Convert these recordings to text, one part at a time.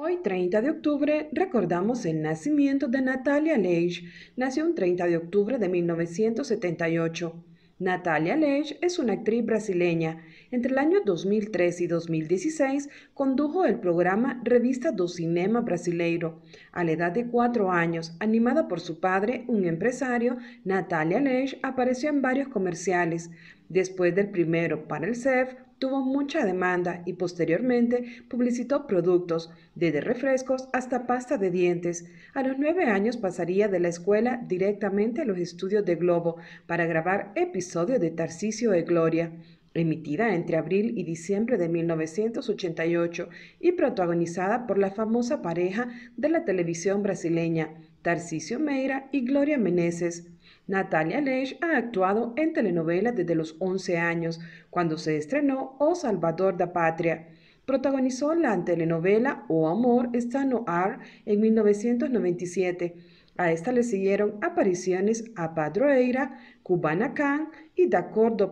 Hoy, 30 de octubre, recordamos el nacimiento de Natalia Leij. Nació un 30 de octubre de 1978. Natalia Leij es una actriz brasileña. Entre el año 2003 y 2016 condujo el programa Revista do Cinema Brasileiro. A la edad de cuatro años, animada por su padre, un empresario, Natalia Leij apareció en varios comerciales. Después del primero para el CEF, tuvo mucha demanda y posteriormente publicitó productos, desde refrescos hasta pasta de dientes. A los nueve años pasaría de la escuela directamente a los estudios de Globo para grabar episodios de Tarcisio de Gloria emitida entre abril y diciembre de 1988 y protagonizada por la famosa pareja de la televisión brasileña, Tarcisio Meira y Gloria Meneses. Natalia Lech ha actuado en telenovelas desde los 11 años, cuando se estrenó O oh Salvador da Patria. Protagonizó la telenovela O oh Amor está no ar en 1997. A esta le siguieron apariciones a Padroeira, Cubana Khan y De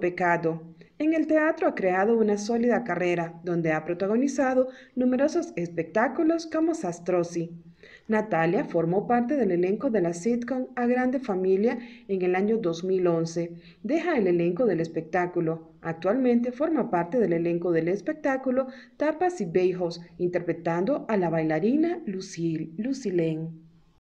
Pecado. En el teatro ha creado una sólida carrera, donde ha protagonizado numerosos espectáculos como Sastrosi. Natalia formó parte del elenco de la sitcom A Grande Familia en el año 2011. Deja el elenco del espectáculo. Actualmente forma parte del elenco del espectáculo Tapas y Beijos, interpretando a la bailarina Lucille,